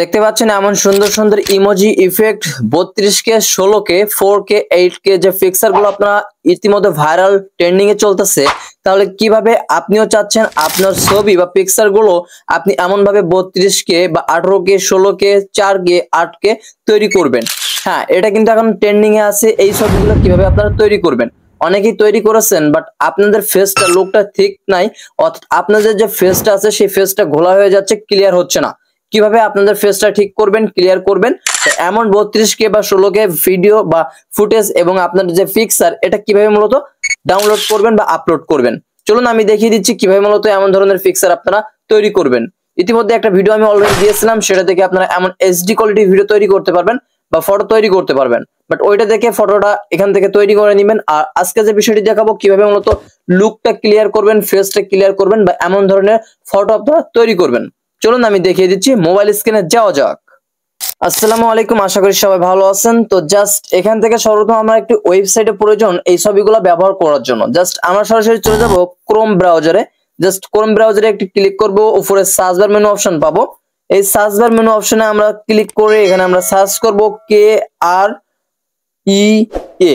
দেখতে পাচ্ছেন এমন সুন্দর সুন্দর ইমোজি ইফেক্ট বত্রিশ কে ষোলো কে ফোর কে এইট কে যে পিকচার গুলো আপনারা ইতিমধ্যে ভাইরাল ট্রেন্ডিং এ চলতেছে তাহলে কিভাবে আপনিও চাচ্ছেন আপনার ছবি বা পিকচার গুলো আপনি এমন ভাবে বত্রিশ কে বা আঠারো কে ষোলো কে চার কে আট কে তৈরি করবেন হ্যাঁ এটা কিন্তু এখন ট্রেন্ডিং এ আছে এই ছবিগুলো কিভাবে আপনারা তৈরি করবেন অনেকেই তৈরি করেছেন বাট আপনাদের ফেসটা লুকটা ঠিক নাই অর্থাৎ আপনাদের যে ফেসটা আছে সেই ফেসটা ঘোলা হয়ে যাচ্ছে ক্লিয়ার হচ্ছে না কিভাবে আপনাদের ফেসটা ঠিক করবেন ক্লিয়ার করবেন এমন বত্রিশ কে বা ষোলো কে ভিডিও বা ফুটেজ এবং আপনার যে ফিক্সার এটা কিভাবে মূলত ডাউনলোড করবেন বা আপলোড করবেন চলুন আমি দেখিয়ে দিচ্ছি কিভাবে মূলত এমন ধরনের ফিক্সার আপনারা তৈরি করবেন ইতিমধ্যে একটা ভিডিও আমি অলরেডি দিয়েছিলাম সেটা থেকে আপনারা এমন এইচডি কোয়ালিটি ভিডিও তৈরি করতে পারবেন বা ফটো তৈরি করতে পারবেন বাট ওইটা দেখে ফটোটা এখান থেকে তৈরি করে নেবেন আর আজকে যে বিষয়টি দেখাবো কিভাবে মূলত লুকটা ক্লিয়ার করবেন ফেসটা ক্লিয়ার করবেন বা এমন ধরনের ফটো আপনারা তৈরি করবেন চলুন আমি দেখিয়ে দিচ্ছি মোবাইল স্ক্রিনে যাওয়া যাক আসসালামু আলাইকুম আশা করি সবাই ভালো আছেন তো জাস্ট এখান থেকে সর্বপ্রথম আমার একটি ওয়েবসাইটে প্রয়োজন এই ছবিগুলো ব্যবহার করার জন্য জাস্ট আমরা সরাসরি চলে যাব ক্রোম ব্রাউজারে জাস্ট ক্রোম ব্রাউজারে একটি ক্লিক করব উপরে সার্চ বার মেনু অপশন পাবো এই সার্চ বার মেনু অপশনে আমরা ক্লিক করে এখানে আমরা সার্চ করব K R E A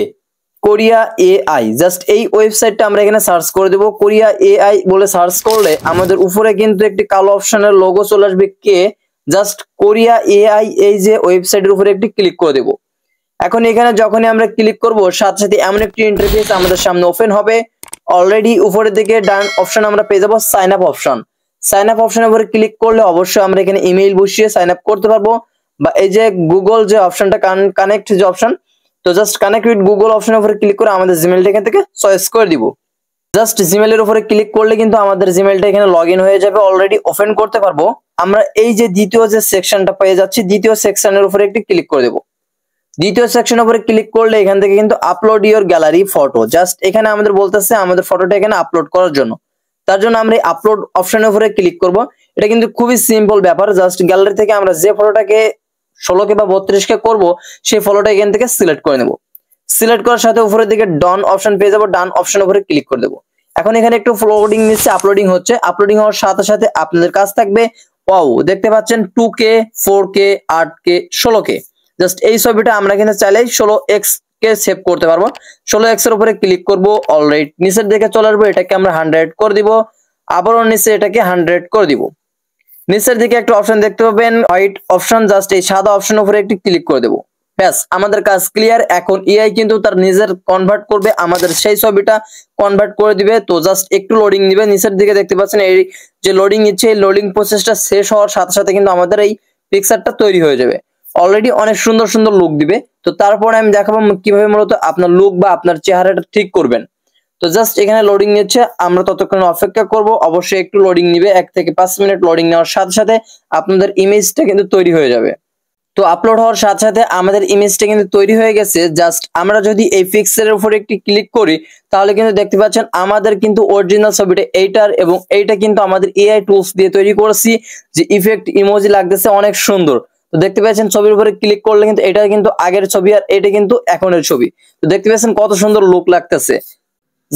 Krea AI just এই ওয়েবসাইটটা আমরা এখানে সার্চ করে দেবো কোরিয়া এআই বলে সার্চ করলে আমাদের উপরে কিন্তু একটি কালো অপশনের লোগো চলে আসবে কে জাস্ট কোরিয়া এআই এই যে ওয়েবসাইটের উপরে একটি ক্লিক করে দেবো এখন এখানে যখনই আমরা ক্লিক করব সাথে সাথে এমন একটি ইন্টারফেস আমাদের সামনে ওপেন হবে অলরেডি উপরের দিকে ডান অপশন আমরা পেয়ে যাবো sign up option sign up অপশনের উপরে ক্লিক করলে অবশ্যই আমরা এখানে ইমেইল বসিয়ে সাইন আপ করতে পারবো বা এই যে গুগল যে অপশনটা কানেক্ট যে অপশন তো জাস্ট কানেক্ট উইথ গুগল অপশনের উপরে ক্লিক করে আমাদের জিমেলটা এখান থেকে চয়েস করে দিব জাস্ট জিমেলের উপরে ক্লিক করলে কিন্তু আমাদের জিমেলটা এখানে লগ হয়ে যাবে অলরেডি ওপেন করতে পারবো আমরা এই যে দ্বিতীয় যে সেকশনটা পেয়ে যাচ্ছি দ্বিতীয় সেকশনের উপরে একটি ক্লিক করে দেবো দ্বিতীয় সেকশনের উপরে ক্লিক করলে এখান থেকে কিন্তু upload your gallery photo just এখানে আমাদের বলতেছে আমাদের ফটোটা এখানে আপলোড করার জন্য তার জন্য আমরা এই আপলোড অপশনের উপরে ক্লিক করব এটা কিন্তু খুবই সিম্পল ব্যাপার জাস্ট গ্যালারি থেকে আমরা যে ফটোটাকে ষোলো বা বত্রিশকে করব সেই ফলোটা এখান থেকে সিলেক্ট করে নেবো সিলেক্ট করার সাথে উপরের দিকে ডন অপশন পেয়ে যাবো ডান অপশন উপরে ক্লিক করে দেবো এখন এখানে একটু ফ্লোডিং নিচ্ছে আপলোডিং হচ্ছে আপলোডিং হওয়ার সাথে সাথে আপনাদের কাজ থাকবে ওয়াও দেখতে পাচ্ছেন টু কে ফোর কে আট কে ষোলো কে জাস্ট এই ছবিটা আমরা এখানে চাইলেই ষোলো এক্স কে সেভ করতে পারবো ষোলো এক্স এর উপরে ক্লিক করবো অলরেডি নিচের দিকে চলে আসবো এটাকে আমরা হান্ড্রেড করে দিব আবারও নিচে এটাকে হান্ড্রেড করে দিব নিচের দিকে একটা অপশন দেখতে পাবেন হোয়াইট অপশন জাস্ট এই সাদা অপশন উপরে একটি ক্লিক করে দেবো ব্যাস আমাদের কাজ ক্লিয়ার এখন ইআই কিন্তু তার নিজের কনভার্ট করবে আমাদের সেই ছবিটা কনভার্ট করে দিবে তো জাস্ট একটু লোডিং দিবে নিচের দিকে দেখতে পাচ্ছেন এই যে লোডিং ইচ্ছে এই লোডিং প্রসেসটা শেষ হওয়ার সাথে সাথে কিন্তু আমাদের এই পিকচারটা তৈরি হয়ে যাবে অলরেডি অনেক সুন্দর সুন্দর লুক দিবে তো তারপরে আমি দেখাবো কিভাবে মূলত আপনার লুক বা আপনার চেহারাটা ঠিক করবেন তো জাস্ট এখানে লোডিং নিচ্ছে আমরা ততক্ষণ অপেক্ষা করব অবশ্যই একটু লোডিং নিবে এক থেকে পাঁচ মিনিট লোডিং নেওয়ার সাথে সাথে আপনাদের ইমেজটা কিন্তু তৈরি হয়ে যাবে তো আপলোড হওয়ার সাথে সাথে আমাদের ইমেজটা কিন্তু তৈরি হয়ে গেছে জাস্ট আমরা যদি এই পিক্সেলের উপরে একটি ক্লিক করি তাহলে কিন্তু দেখতে পাচ্ছেন আমাদের কিন্তু অরিজিনাল ছবিটা এইটার এবং এইটা কিন্তু আমাদের এআই টুলস দিয়ে তৈরি করেছি যে ইফেক্ট ইমোজি লাগতেছে অনেক সুন্দর তো দেখতে পাচ্ছেন ছবির উপরে ক্লিক করলে কিন্তু এটা কিন্তু আগের ছবি আর এটা কিন্তু এখনের ছবি তো দেখতে পাচ্ছেন কত সুন্দর লুক লাগতেছে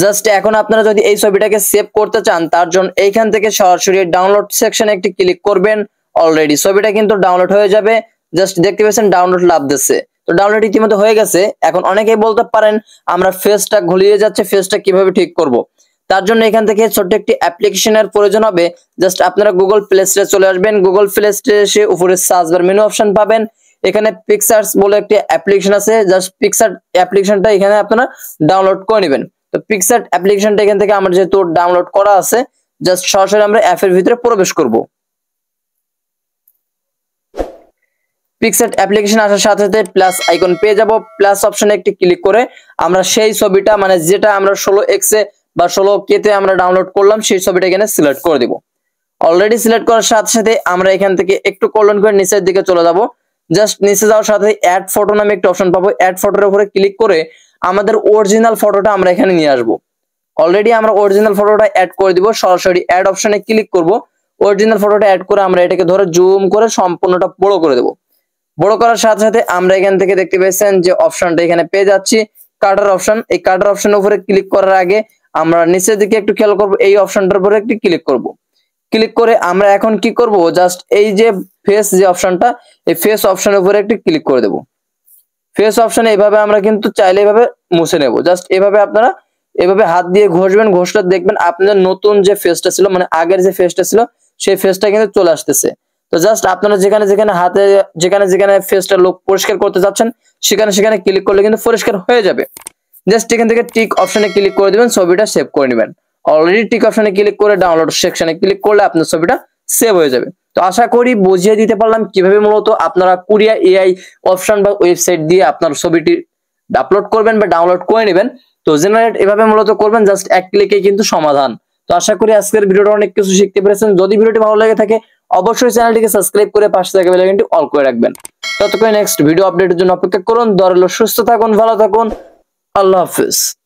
জাস্ট এখন আপনারা যদি এই ছবিটাকে সেভ করতে চান তার জন্য এইখান থেকে সরাসরি ডাউনলোড সেকশনে একটি ক্লিক করবেন অলরেডি ছবিটা কিন্তু ডাউনলোড হয়ে যাবে জাস্ট দেখতে পাচ্ছেন ডাউনলোড লাভ দিচ্ছে তো ডাউনলোড ইতিমধ্যে হয়ে গেছে এখন অনেকেই বলতে পারেন আমরা ফেসটা ঘুলিয়ে যাচ্ছে ফেসটা কিভাবে ঠিক করব। তার জন্য এখান থেকে ছোট্ট একটি অ্যাপ্লিকেশনের প্রয়োজন হবে জাস্ট আপনারা গুগল প্লে স্টোরে চলে আসবেন গুগল প্লে স্টোরে এসে উপরে সার্চ বার মেনু অপশন পাবেন এখানে পিকচার্স বলে একটি অ্যাপ্লিকেশন আছে জাস্ট পিকচার অ্যাপ্লিকেশনটা এখানে আপনারা ডাউনলোড করে নেবেন তো পিকসার্ট অ্যাপ্লিকেশনটা এখান থেকে আমার যেহেতু ডাউনলোড করা আছে জাস্ট সরাসরি আমরা অ্যাপের ভিতরে প্রবেশ করব পিকসার্ট অ্যাপ্লিকেশন আসার সাথে সাথে প্লাস আইকন পেয়ে যাব প্লাস অপশনে একটি ক্লিক করে আমরা সেই ছবিটা মানে যেটা আমরা ষোলো এক্সে বা ষোলো কেতে আমরা ডাউনলোড করলাম সেই ছবিটা এখানে সিলেক্ট করে দিব অলরেডি সিলেক্ট করার সাথে সাথে আমরা এখান থেকে একটু কলন করে নিচের দিকে চলে যাব জাস্ট নিচে যাওয়ার সাথে অ্যাড ফটো নামে একটা অপশন পাবো অ্যাড ফটোর উপরে ক্লিক করে আমাদের অরিজিনাল ফটোটা আমরা এখানে নিয়ে আসবো অলরেডি আমরা অরিজিনাল ফটোটা অ্যাড করে দিব সরাসরি অ্যাড অপশনে ক্লিক করব অরিজিনাল ফটোটা অ্যাড করে আমরা এটাকে ধরে জুম করে সম্পূর্ণটা বড় করে দেব বড় করার সাথে সাথে আমরা এখান থেকে দেখতে পেয়েছেন যে অপশনটা এখানে পেয়ে যাচ্ছি কাটার অপশন এই কাটার অপশনের উপরে ক্লিক করার আগে আমরা নিচের দিকে একটু খেয়াল করব এই অপশনটার উপরে একটু ক্লিক করব ক্লিক করে আমরা এখন কি করব জাস্ট এই যে ফেস যে অপশনটা এই ফেস অপশনের উপরে একটু ক্লিক করে দেবো ফেস অপশনে এভাবে আমরা কিন্তু চাইলে এভাবে মুছে নেব জাস্ট এভাবে আপনারা এভাবে হাত দিয়ে ঘষবেন ঘষটা দেখবেন আপনাদের নতুন যে ফেসটা ছিল মানে আগের যে ফেসটা ছিল সেই ফেসটা কিন্তু চলে আসতেছে তো জাস্ট আপনারা যেখানে যেখানে হাতে যেখানে যেখানে ফেসটা লোক পরিষ্কার করতে চাচ্ছেন সেখানে সেখানে ক্লিক করলে কিন্তু পরিষ্কার হয়ে যাবে জাস্ট এখান থেকে টিক অপশনে ক্লিক করে দিবেন ছবিটা সেভ করে নেবেন অলরেডি টিক অপশনে ক্লিক করে ডাউনলোড সেকশনে ক্লিক করলে আপনার ছবিটা সেভ হয়ে যাবে তো আশা করি বুঝিয়ে দিতে পারলাম কিভাবে মূলত আপনারা কুরিয়া এআই অপশন বা ওয়েবসাইট দিয়ে আপনার ছবিটি আপলোড করবেন বা ডাউনলোড করে নেবেন তো জেনারেট এভাবে মূলত করবেন জাস্ট এক ক্লিকে কিন্তু সমাধান তো আশা করি আজকের ভিডিওটা অনেক কিছু শিখতে পেরেছেন যদি ভিডিওটি ভালো লেগে থাকে অবশ্যই চ্যানেলটিকে সাবস্ক্রাইব করে পাশে থাকা কিন্তু অল করে রাখবেন ততক্ষণ নেক্সট ভিডিও আপডেটের জন্য অপেক্ষা করুন দরল সুস্থ থাকুন ভালো থাকুন আল্লাহ হাফিজ